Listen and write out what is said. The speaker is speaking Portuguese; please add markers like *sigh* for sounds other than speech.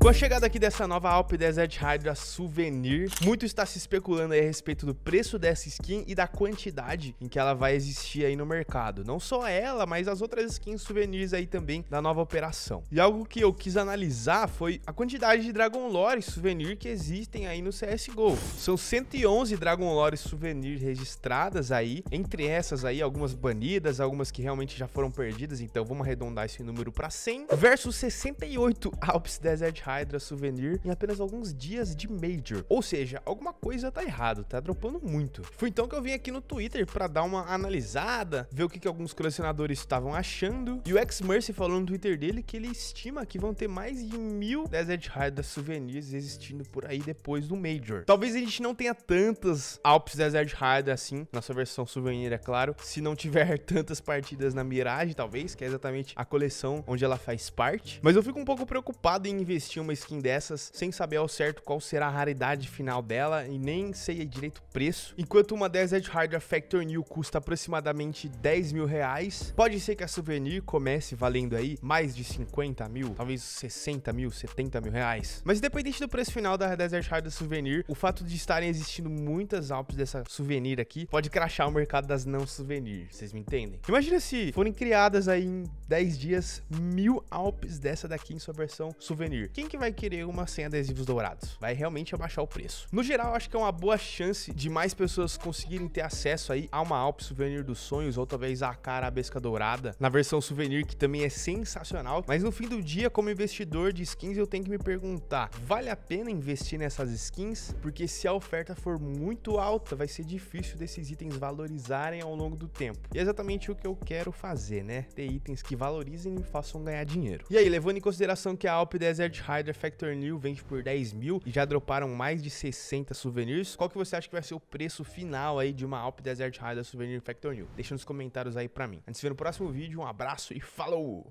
Com a chegada aqui dessa nova Alp Desert Hydra Souvenir, muito está se especulando a respeito do preço dessa skin e da quantidade em que ela vai existir aí no mercado. Não só ela, mas as outras skins souvenirs aí também da nova operação. E algo que eu quis analisar foi a quantidade de Dragon Lore souvenir que existem aí no CSGO. São 111 Dragon Lore souvenir registradas aí, entre essas aí algumas banidas, algumas que realmente já foram perdidas, então vamos arredondar esse número para 100, versus 68 Alps Desert Hydra Souvenir em apenas alguns dias de Major. Ou seja, alguma coisa tá errado, tá dropando muito. Foi então que eu vim aqui no Twitter para dar uma analisada, ver o que, que alguns colecionadores estavam achando. E o X-Mercy falou no Twitter dele que ele estima que vão ter mais de mil Desert Hydra Souvenirs existindo por aí depois do Major. Talvez a gente não tenha tantas Alps Desert Hydra assim, na sua versão souvenir, é claro, se não tiver *laughs* tantas partidas na Mirage, talvez, que é exatamente a coleção onde ela faz parte. Mas eu fico um pouco preocupado em investir tinha uma skin dessas sem saber ao certo qual será a raridade final dela e nem sei direito o preço. Enquanto uma Desert Hydra Factor New custa aproximadamente 10 mil reais, pode ser que a Souvenir comece valendo aí mais de 50 mil, talvez 60 mil, 70 mil reais. Mas independente do preço final da Desert Hydra Souvenir, o fato de estarem existindo muitas alpes dessa Souvenir aqui pode crachar o mercado das não Souvenir, vocês me entendem? Imagina se forem criadas aí em 10 dias, mil Alpes dessa daqui em sua versão souvenir. Quem que vai querer uma sem adesivos dourados? Vai realmente abaixar o preço. No geral, acho que é uma boa chance de mais pessoas conseguirem ter acesso aí a uma Alpe Souvenir dos Sonhos ou talvez a Carabesca Dourada na versão souvenir, que também é sensacional. Mas no fim do dia, como investidor de skins, eu tenho que me perguntar, vale a pena investir nessas skins? Porque se a oferta for muito alta, vai ser difícil desses itens valorizarem ao longo do tempo. E é exatamente o que eu quero fazer, né? Ter itens que valorizem e me façam ganhar dinheiro. E aí, levando em consideração que a Alp Desert Rider Factor New vende por 10 mil e já droparam mais de 60 souvenirs, qual que você acha que vai ser o preço final aí de uma Alp Desert Rider Souvenir Factor New? Deixa nos comentários aí pra mim. A gente se vê no próximo vídeo, um abraço e falou!